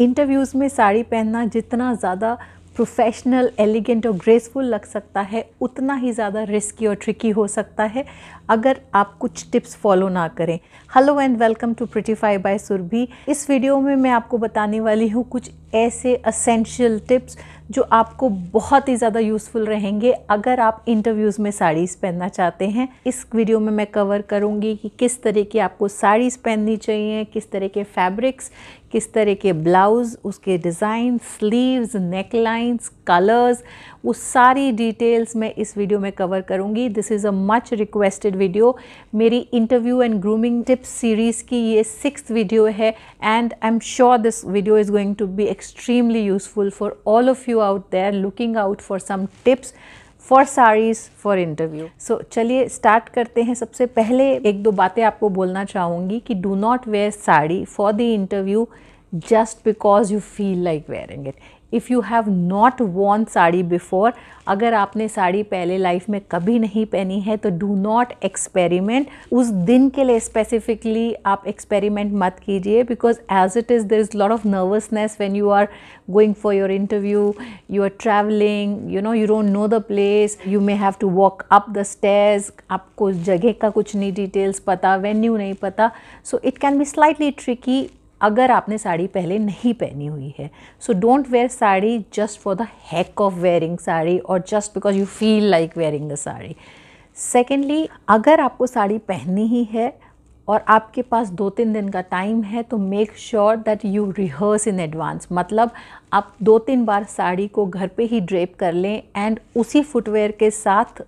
Interviews में साड़ी पहनना जितना ज़्यादा प्रोफेशनल एलिगेंट और ग्रेसफुल लग सकता है उतना ही ज़्यादा रिस्की और ट्रिकी हो सकता है अगर आप कुछ टिप्स फॉलो ना करें hello and welcome to Prettify by Surabhi इस वीडियो में मैं आपको बताने वाली हूँ कुछ ऐसे असेंशियल टिप्स जो आपको बहुत ही ज़्यादा यूज़फुल रहेंगे अगर आप इंटरव्यूज़ में साड़ीज़ पहनना चाहते हैं इस वीडियो में मैं कवर करूँगी कि किस तरह की आपको साड़ीज़ पहननी चाहिए किस तरह के फैब्रिक्स किस तरह के ब्लाउज़ उसके design sleeves neck lines colours वो सारी डिटेल्स मैं इस वीडियो में कवर करूँगी this is a much requested video मेरी interview and grooming tips series की ये सिक्स वीडियो है and I am sure this video is going to be extremely useful for all of you out there looking out for some tips for saris for interview so चलिए start करते हैं सबसे पहले एक दो बातें आपको बोलना चाहूँगी कि do not wear sari for the interview just because you feel like wearing it if you have not worn sari before अगर आपने साड़ी पहले लाइफ में कभी नहीं पहनी है तो डू नॉट एक्सपेरिमेंट उस दिन के लिए स्पेसिफिकली आप एक्सपेरिमेंट मत कीजिए because as it is there is lot of nervousness when you are going for your interview you are travelling you know you don't know the place you may have to walk up the stage आपको जगह का कुछ नहीं details पता venue नहीं पता so it can be slightly tricky अगर आपने साड़ी पहले नहीं पहनी हुई है so don't wear sari just for the hack of wearing sari और just because you feel like wearing the sari secondly अगर आपको साड़ी पहननी ही है और आपके पास दो तीन दिन का टाइम है तो make sure that you rehearse in advance मतलब आप दो तीन बार साड़ी को घर पे ही ड्रेप कर लें एंड उसी फुटवेयर के साथ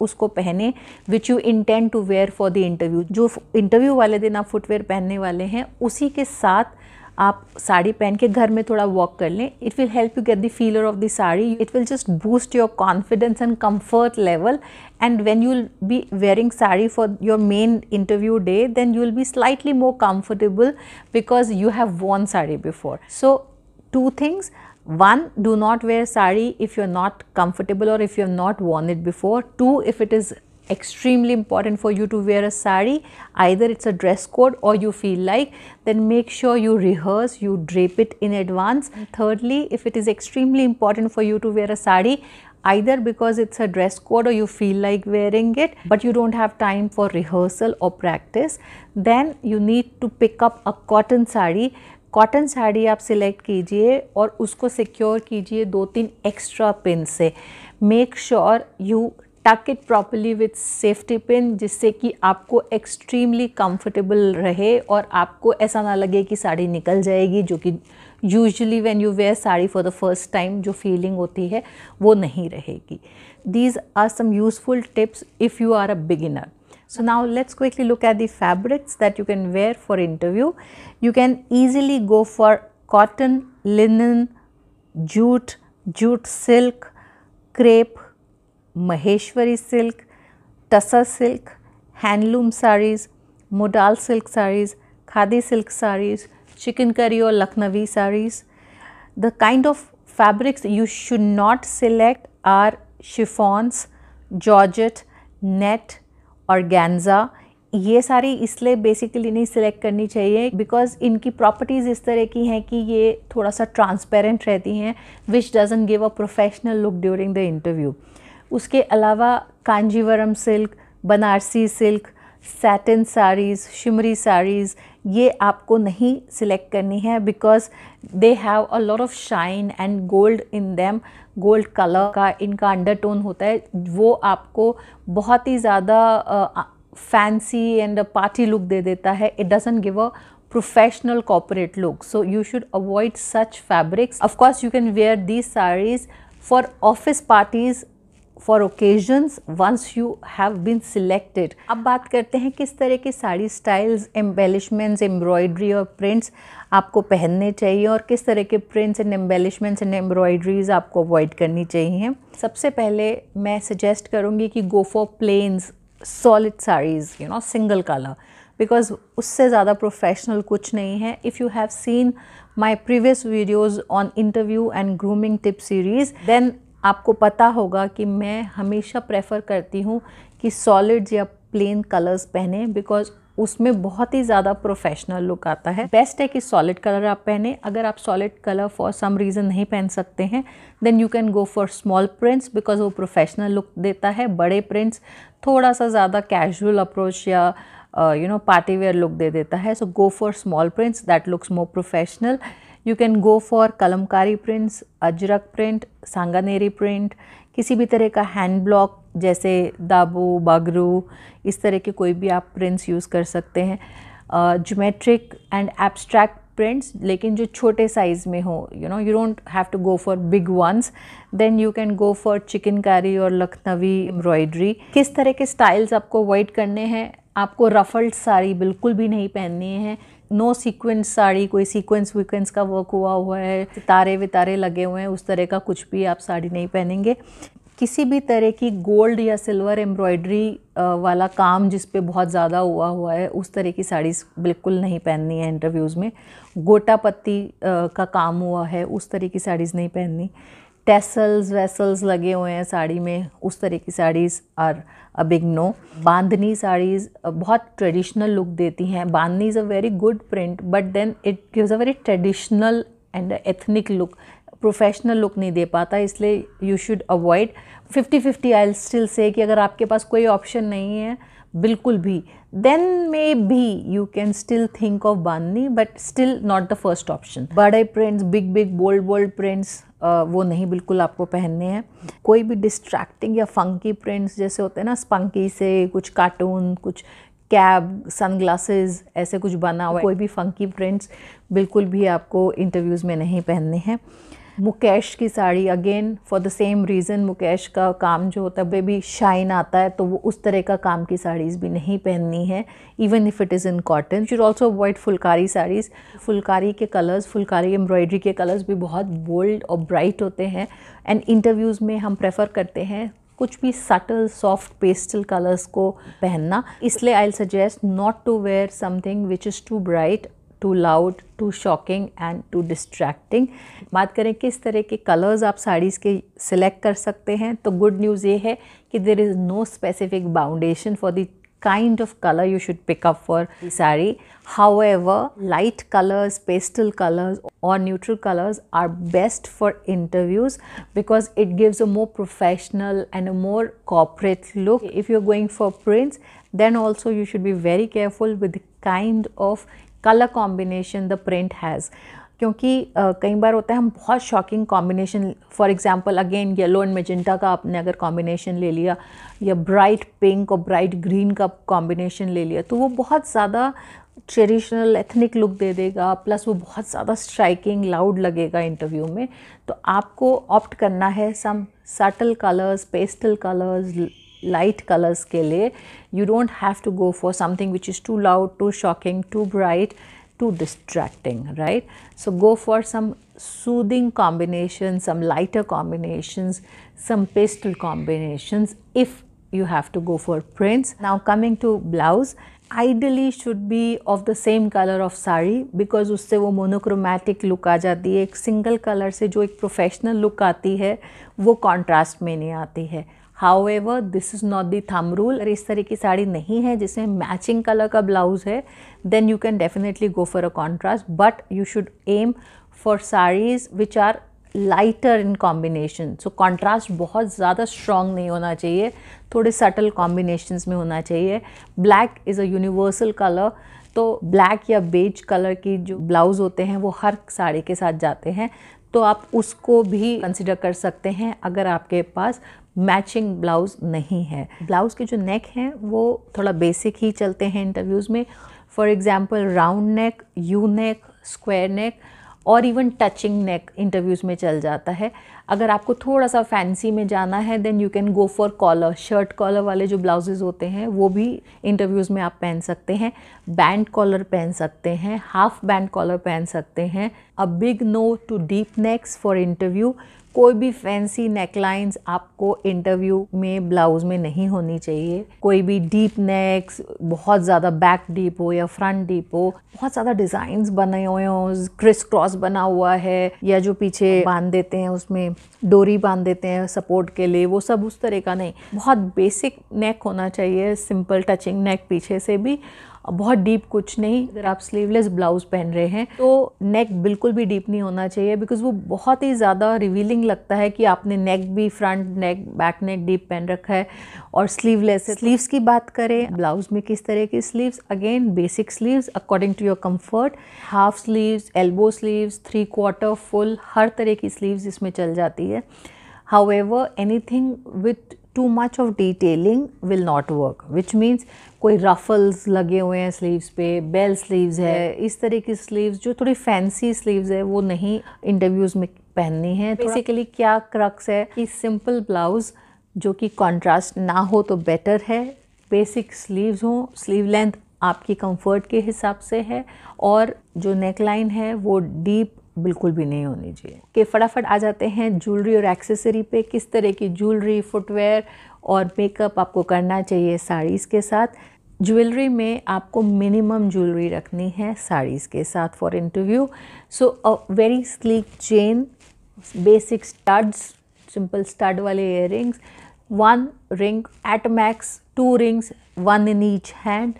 उसको पहने which you intend to wear for the interview जो इंटरव्यू वाले दिन आप फुटवेयर पहनने वाले हैं उसी के साथ आप साड़ी पहन के घर में थोड़ा वॉक कर लें it will help you get the feeler of the sari it will just boost your confidence and comfort level and when you'll be wearing sari for your main interview day then you will be slightly more comfortable because you have worn sari before so two things One, do not wear sari if you are not comfortable or if you have not worn it before. Two, if it is extremely important for you to wear a sari, either it's a dress code or you feel like, then make sure you rehearse, you drape it in advance. Thirdly, if it is extremely important for you to wear a sari, either because it's a dress code or you feel like wearing it but you don't have time for rehearsal or practice then you need to pick up a cotton sari cotton sari आप select कीजिए और उसको secure कीजिए दो तीन extra pin से make sure you tuck it properly with safety pin जिससे कि आपको एक्सट्रीमली कंफर्टेबल रहे और आपको ऐसा ना लगे कि साड़ी निकल जाएगी जो कि usually when you wear sari for the first time जो फीलिंग होती है वो नहीं रहेगी these are some useful tips if you are a beginner So, now let us quickly look at the fabrics that you can wear for interview. You can easily go for cotton, linen, jute, jute silk, crepe, Maheshwari silk, tassa silk, handloom saris, modal silk saris, khadi silk saris, chicken curry or Lucknowi saris. The kind of fabrics you should not select are chiffons, georgette, net, और गैन्ज़ा ये सारी इसलिए basically नहीं select करनी चाहिए because इनकी properties इस तरह की हैं कि ये थोड़ा सा ट्रांसपेरेंट रहती हैं which doesn't give a professional look during the interview उसके अलावा Kanjeevaram silk Banarasi silk satin saris shimmery saris ये आपको नहीं सिलेक्ट करनी है because they have a lot of shine and gold in them gold colour का इनका अंडरटोन होता है वो आपको बहुत ही ज़्यादा फैंसी एंड पार्टी लुक दे देता है it doesn't give a professional corporate look so you should avoid such fabrics of course you can wear these saris for office parties for occasions once you have been selected अब बात करते हैं किस तरह के साड़ी स्टाइल्स एम्बेलिशमेंट्स एम्ब्रॉयड्री और prints आपको पहनने चाहिए और किस तरह के prints and embellishments and embroideries आपको अवॉइड करनी चाहिए सबसे पहले मैं सजेस्ट करूँगी कि go for plains solid saris you know single colour because उससे ज़्यादा प्रोफेशनल कुछ नहीं है if you have seen my previous videos on interview and grooming tip series then आपको पता होगा कि मैं हमेशा प्रेफर करती हूँ कि सॉलिड या प्लेन कलर्स पहने बिकॉज उसमें बहुत ही ज़्यादा प्रोफेशनल लुक आता है बेस्ट है कि सॉलिड कलर आप पहने अगर आप solid colour for some reason नहीं पहन सकते हैं then you can go for small prints because वो प्रोफेशनल लुक देता है बड़े प्रिंट्स थोड़ा सा ज़्यादा कैजुअल अप्रोच या you know party wear look दे देता है so go for small prints that looks more professional you can go for Kalamkari prints Ajrak print Sanganeri print किसी भी तरह का हैंड ब्लॉक जैसे दाबू बागरू इस तरह के कोई भी आप प्रिंट्स यूज़ कर सकते हैं जोमेट्रिक एंड एब्स्ट्रैक्ट प्रिंट्स लेकिन जो छोटे साइज़ में हो you know you don't have to go for big ones then you can go for Chikankari और लखनवी एम्ब्रॉयडरी किस तरह के स्टाइल्स आपको अवॉइड करने हैं आपको रफल्ड साड़ी बिल्कुल भी नहीं पहननी है नो सीक्वेंस साड़ी कोई सीक्वेंस वीक्वेंस का वर्क हुआ हुआ है तारे वितारे लगे हुए हैं उस तरह का कुछ भी आप साड़ी नहीं पहनेंगे किसी भी तरह की गोल्ड या सिल्वर एम्ब्रॉयडरी वाला काम जिस पे बहुत ज़्यादा हुआ हुआ है उस तरह की साड़ीज़ बिल्कुल नहीं पहननी है इंटरव्यूज़ में गोटा पत्ती का काम हुआ है उस तरह की साड़ीज़ नहीं पहननी टेसल्स वेसल्स लगे हुए हैं साड़ी में उस तरह की saris are a big no Bandhani saris बहुत ट्रेडिशनल लुक देती हैं Bandhani is a very good print but then it gives a very traditional and ethnic look professional look नहीं दे पाता इसलिए you should avoid fifty fifty I still say कि अगर आपके पास कोई ऑप्शन नहीं है बिल्कुल भी then maybe you can still think of Bandhani but still not the first option बड़े prints big big bold bold prints वो नहीं बिल्कुल आपको पहनने हैं कोई भी डिस्ट्रैक्टिंग या फंकी प्रिंट्स जैसे होते हैं ना स्पंकी से कुछ कार्टून कुछ कैब सनग्लासेस ऐसे कुछ बना हुआ कोई भी फंकी प्रिंट्स बिल्कुल भी आपको इंटरव्यूज़ में नहीं पहनने हैं मुकेश की sari again for the same reason mukaish का काम जो होता है वे भी शाइन आता है तो वो उस तरह का काम की साड़ीज़ भी नहीं पहननी है even if it is in cotton should also avoid Phulkari saris Phulkari के कलर्स फुलकारी एम्ब्रॉयडरी के कलर्स भी बहुत बोल्ड और ब्राइट होते हैं एंड इंटरव्यूज़ में हम प्रेफर करते हैं कुछ भी सटल सॉफ्ट पेस्टल कलर्स को पहनना इसलिए I suggest not to wear something which is too bright Too loud, too shocking, and too distracting. बात करें किस तरह के कलर्स आप साड़ीज़ के सिलेक्ट कर सकते हैं तो गुड न्यूज़ ये है कि there is no specific boundation for kind of color you should pick up for sari. However, light colors, pastel colors or neutral colors are best for interviews because it gives a more professional and a more corporate look. If you're going for prints, then also you should be very careful with the kind of colour combination the print has क्योंकि कई बार होता है हम बहुत shocking combination for example again yellow and magenta का आपने अगर कॉम्बिनेशन ले लिया या ब्राइट पिंक और ब्राइट ग्रीन का कॉम्बिनेशन ले लिया तो वो बहुत ज़्यादा ट्रेडिशनल एथनिक लुक दे देगा प्लस वो बहुत ज़्यादा स्ट्राइकिंग लाउड लगेगा इंटरव्यू में तो आपको ऑप्ट करना है some subtle colours pastel colours light colors ke liye you don't have to go for something which is too loud too shocking too bright too distracting right so go for some soothing combinations some lighter combinations some pastel combinations if you have to go for prints now coming to blouse ideally should be of the same colour of sari because उससे वो monochromatic look आ जाती है एक single colour से जो एक professional look आती है वो कॉन्ट्रास्ट में नहीं आती है however this is not the thumb rule अगर इस तरह की साड़ी नहीं है जिसमें मैचिंग कलर का ब्लाउज़ है then you can definitely go for a contrast but you should aim for saris which are lighter in combination so contrast बहुत ज़्यादा स्ट्रॉन्ग नहीं होना चाहिए थोड़े सटल कॉम्बिनेशंस में होना चाहिए black is a universal colour तो ब्लैक या बेज कलर की जो ब्लाउज़ होते हैं वो हर साड़ी के साथ जाते हैं तो आप उसको भी कंसिडर कर सकते हैं अगर आपके पास मैचिंग ब्लाउज़ नहीं है ब्लाउज़ के जो नेक हैं वो थोड़ा बेसिक ही चलते हैं इंटरव्यूज़ में for example round neck U neck square neck और इवन टचिंग नेक इंटरव्यूज़ में चल जाता है अगर आपको थोड़ा सा फैंसी में जाना है then you can go for collar shirt collar वाले जो ब्लाउजेज़ होते हैं वो भी इंटरव्यूज़ में आप पहन सकते हैं बैंड कॉलर पहन सकते हैं हाफ बैंड कॉलर पहन सकते हैं a big no to deep necks for interview कोई भी फैंसी नेकलाइंस आपको इंटरव्यू में ब्लाउज में नहीं होनी चाहिए कोई भी डीप नेक्स बहुत ज़्यादा बैक डीप हो या फ्रंट डीप हो बहुत ज़्यादा डिज़ाइंस बने हुए हों क्रिस क्रॉस बना हुआ है या जो पीछे बांध देते हैं उसमें डोरी बांध देते हैं सपोर्ट के लिए वो सब उस तरह का नहीं बहुत बेसिक नेक होना चाहिए सिंपल टचिंग नेक पीछे से भी बहुत डीप कुछ नहीं अगर आप स्लीवलेस ब्लाउज़ पहन रहे हैं तो नेक बिल्कुल भी डीप नहीं होना चाहिए बिकॉज वो बहुत ही ज़्यादा रिवीलिंग लगता है कि आपने नेक भी front neck back neck deep पहन रखा है और स्लीवलेस स्लीव्स तो- की बात करें ब्लाउज़ में किस तरह की sleeves again basic sleeves according to your comfort half sleeves elbow sleeves three quarter full हर तरह की स्लीव्स इसमें चल जाती है however anything with too much of detailing will not work which means कोई रफल्स लगे हुए हैं स्लीव्स पे बेल स्लीव्स है इस तरह की स्लीव्स जो थोड़ी फैंसी स्लीव्स है वो नहीं इंटरव्यूज़ में पहननी है बेसिकली क्या क्रक्स है कि सिंपल ब्लाउज़ जो कि कॉन्ट्रास्ट ना हो तो बेटर है बेसिक स्लीव्स हों स्लीव लेंथ आपकी कंफर्ट के हिसाब से है और जो नेक लाइन है वो डीप बिल्कुल भी नहीं होनी चाहिए कि फटाफट आ जाते हैं ज्वेलरी और एक्सेसरी पे किस तरह की ज्वेलरी फुटवेयर और मेकअप आपको करना चाहिए साड़ीज़ के साथ ज्वेलरी में आपको मिनिमम ज्वेलरी रखनी है साड़ीज़ के साथ for interview so a very sleek chain basic studs simple stud वाले ear one ring at max two rings one in each hand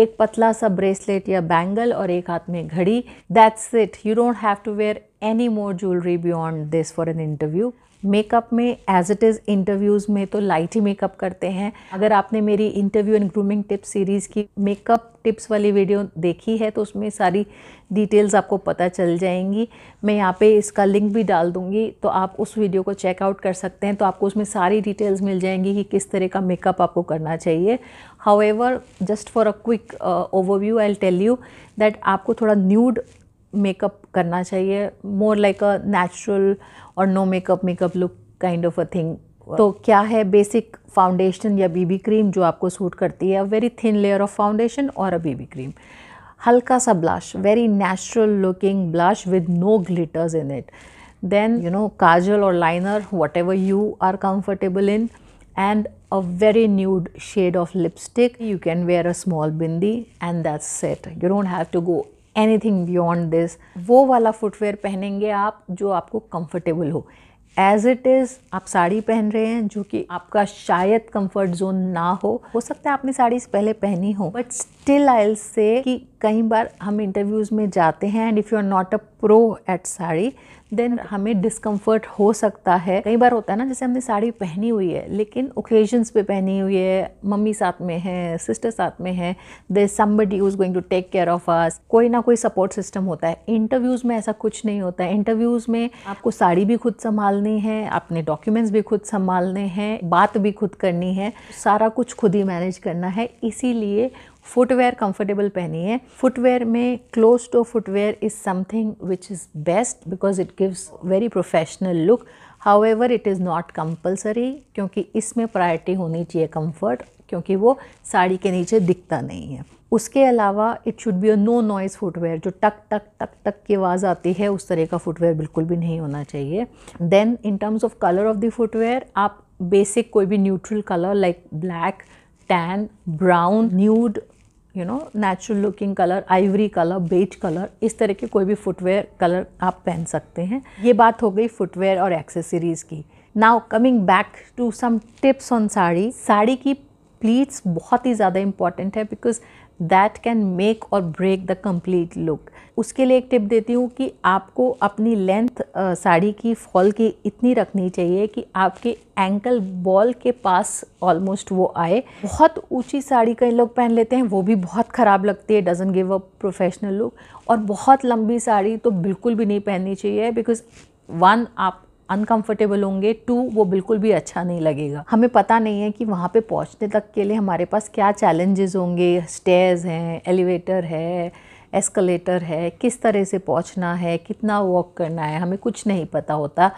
एक पतला सा ब्रेसलेट या बैंगल और एक हाथ में घड़ी that's it you don't have to wear any more jewellery beyond this for an interview makeup में एज इट इज़ इंटरव्यूज़ में तो लाइट ही मेकअप करते हैं अगर आपने मेरी interview and grooming tips series की मेकअप टिप्स वाली वीडियो देखी है तो उसमें सारी डिटेल्स आपको पता चल जाएंगी मैं यहाँ पे इसका लिंक भी डाल दूँगी तो आप उस वीडियो को चेकआउट कर सकते हैं तो आपको उसमें सारी डिटेल्स मिल जाएंगी कि किस तरह का मेकअप आपको करना चाहिए however just for a quick overview I tell you that आपको थोड़ा न्यूड मेकअप करना चाहिए मोर लाइक अ नेचुरल और no makeup makeup look kind of a thing तो क्या है बेसिक फाउंडेशन या बीबी क्रीम जो आपको सूट करती है very thin layer of foundation और अ बीबी क्रीम हल्का सा blush very natural looking blush with no glitters in it then you know kajal और liner whatever you are comfortable in and a very nude shade of lipstick you can wear a small bindi and that set you don't have to go anything beyond this वो वाला footwear पहनेंगे आप जो आपको comfortable हो as it is आप साड़ी पहन रहे हैं जो कि आपका शायद कंफर्ट जोन ना हो हो सकता है आपने साड़ीज पहले पहनी हो बट स्टिल आई से कि कई बार हम इंटरव्यूज़ में जाते हैं and if you are not a pro at sari then हमें डिस्कम्फर्ट हो सकता है कई बार होता है ना जैसे हमने साड़ी पहनी हुई है लेकिन ओकेजन्स पे पहनी हुई है मम्मी साथ में है सिस्टर साथ में है they somebody is going to take care of us कोई ना कोई सपोर्ट सिस्टम होता है इंटरव्यूज़ में ऐसा कुछ नहीं होता है इंटरव्यूज़ में आपको साड़ी भी खुद संभालनी है अपने डॉक्यूमेंट्स भी खुद संभालने हैं बात भी खुद करनी है सारा कुछ खुद ही मैनेज करना है इसीलिए फुटवेयर कंफर्टेबल है फुटवेयर में close to footwear is something which is best because it gives very professional look however it is not compulsory क्योंकि इसमें प्रायरिटी होनी चाहिए कम्फर्ट क्योंकि वो साड़ी के नीचे दिखता नहीं है उसके अलावा it should be a no noise footwear जो टक टक टक टक की आवाज़ आती है उस तरह का फुटवेयर बिल्कुल भी नहीं होना चाहिए then in terms of colour of the footwear आप बेसिक कोई भी neutral colour like black tan brown nude you know natural looking colour ivory colour beige colour इस तरह के कोई भी फुटवेयर कलर आप पहन सकते हैं ये बात हो गई फुटवेयर और एक्सेसरीज़ की now coming back to some tips on sari sari की प्लीट्स बहुत ही ज़्यादा इंपॉर्टेंट है बिकॉज दैट कैन मेक और ब्रेक द कंप्लीट लुक उसके लिए एक टिप देती हूँ कि आपको अपनी लेंथ साड़ी की फॉल की इतनी रखनी चाहिए कि आपके एंकल बॉल के पास ऑलमोस्ट वो आए बहुत ऊंची साड़ी कई लोग पहन लेते हैं वो भी बहुत ख़राब लगती है doesn't give a professional look और बहुत लंबी साड़ी तो बिल्कुल भी नहीं पहननी चाहिए बिकॉज वन आप अनकंफर्टेबल होंगे टू वो बिल्कुल भी अच्छा नहीं लगेगा हमें पता नहीं है कि वहाँ पे पहुँचने तक के लिए हमारे पास क्या चैलेंजेस होंगे स्टेयर्स हैं एलिवेटर है एस्केलेटर है किस तरह से पहुँचना है कितना वॉक करना है हमें कुछ नहीं पता होता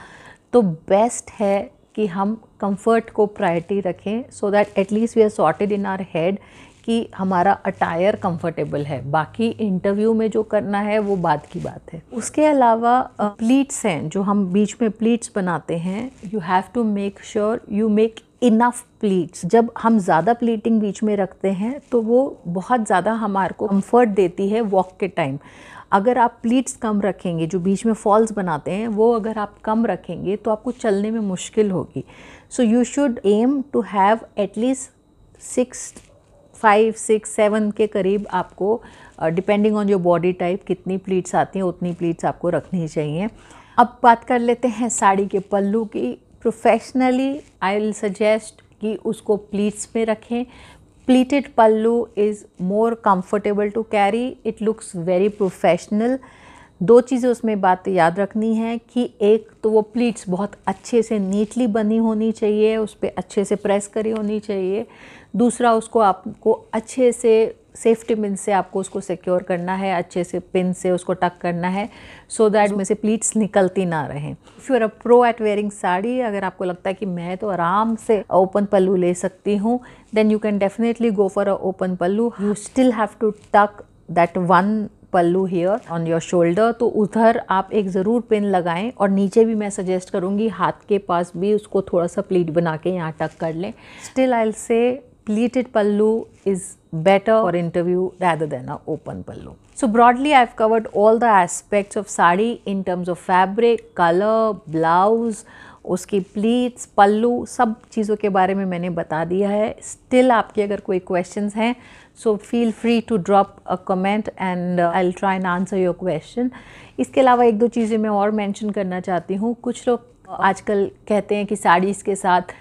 तो बेस्ट है कि हम कंफर्ट को प्रायोरिटी रखें so that at least we are sorted in our head कि हमारा अटायर कंफर्टेबल है बाकी इंटरव्यू में जो करना है वो बाद की बात है उसके अलावा प्लीट्स हैं जो हम बीच में प्लीट्स बनाते हैं you have to make sure you make enough pleats जब हम ज़्यादा प्लीटिंग बीच में रखते हैं तो वो बहुत ज़्यादा हमारे को कम्फर्ट देती है वॉक के टाइम अगर आप प्लीट्स कम रखेंगे जो बीच में फॉल्स बनाते हैं वो अगर आप कम रखेंगे तो आपको चलने में मुश्किल होगी so you should aim to have at least six five six seven के करीब आपको depending on your body type कितनी प्लीट्स आती हैं उतनी प्लीट्स आपको रखनी चाहिए अब बात कर लेते हैं साड़ी के पल्लू की प्रोफेशनली आई विल सजेस्ट कि उसको प्लीट्स में रखें pleated pallu is more comfortable to carry it looks very professional दो चीज़ें उसमें बात याद रखनी है कि एक तो वो प्लीट्स बहुत अच्छे से नीटली बनी होनी चाहिए उस पर अच्छे से प्रेस करी होनी चाहिए दूसरा उसको आपको अच्छे से सेफ्टी पिन से आपको उसको सिक्योर करना है अच्छे से पिन से उसको टक करना है सो दैट में से प्लीट्स निकलती ना रहें if you a pro at wearing sari अगर आपको लगता है कि मैं तो आराम से ओपन पल्लू ले सकती हूँ then you can definitely go for a open pallu you still have to tuck that one pallu here on your shoulder तो उधर आप एक ज़रूर पिन लगाएं और नीचे भी मैं सजेस्ट करूँगी हाथ के पास भी उसको थोड़ा सा प्लीट बना के यहाँ टक कर लें still I say pallu is better और interview rather than a open pallu so broadly I have covered all the aspects of sari in terms of fabric colour blouse उसकी प्लीट्स पल्लू सब चीज़ों के बारे में मैंने बता दिया है स्टिल आपके अगर कोई क्वेश्चंस हैं so feel free to drop a comment and I try and answer your question इसके अलावा एक दो चीज़ें मैं और मैंशन करना चाहती हूँ कुछ लोग आजकल कहते हैं कि साड़ीज़ के साथ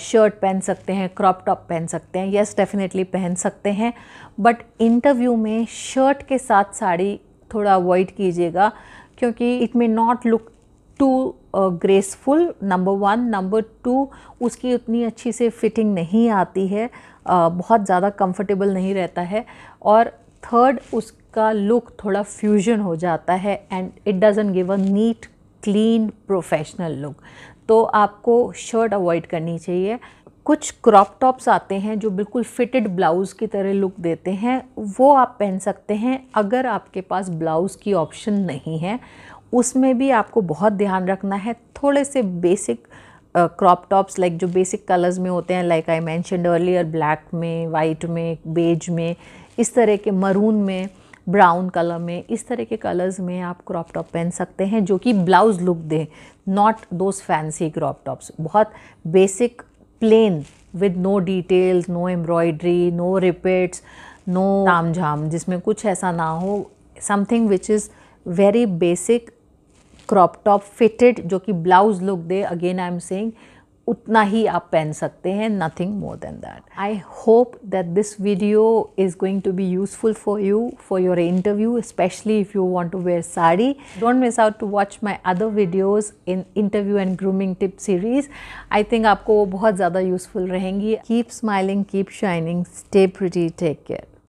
शर्ट पहन सकते हैं क्रॉप टॉप पहन सकते हैं येस डेफिनेटली पहन सकते हैं बट इंटरव्यू में शर्ट के साथ साड़ी थोड़ा अवॉइड कीजिएगा क्योंकि it may not look too graceful number one number two उसकी उतनी अच्छी से फिटिंग नहीं आती है बहुत ज़्यादा कंफर्टेबल नहीं रहता है और थर्ड उसका लुक थोड़ा फ्यूजन हो जाता है and it doesn't give a neat clean professional look तो आपको शर्ट अवॉइड करनी चाहिए कुछ क्रॉप टॉप्स आते हैं जो बिल्कुल फिटेड ब्लाउज़ की तरह लुक देते हैं वो आप पहन सकते हैं अगर आपके पास ब्लाउज़ की ऑप्शन नहीं है उसमें भी आपको बहुत ध्यान रखना है थोड़े से बेसिक क्रॉप टॉप्स लाइक जो बेसिक कलर्स में होते हैं like I mentioned earlier black में वाइट में बेज में इस तरह के मरून में ब्राउन कलर में इस तरह के कलर्स में आप क्रॉप टॉप पहन सकते हैं जो कि ब्लाउज़ लुक दें not those fancy crop tops बहुत basic plain with no details no embroidery no repeats no ताम झाम जिसमें कुछ ऐसा ना हो something which is very basic crop top fitted जो कि ब्लाउज लुक दे अगेन आई एम सेइंग उतना ही आप पहन सकते हैं nothing more than that I hope that this video is going to be useful for you for your interview specially if you want to wear sari don't miss out to watch my other videos in interview and grooming tip series I think आपको वो बहुत ज़्यादा useful रहेंगी keep smiling keep shining stay pretty take care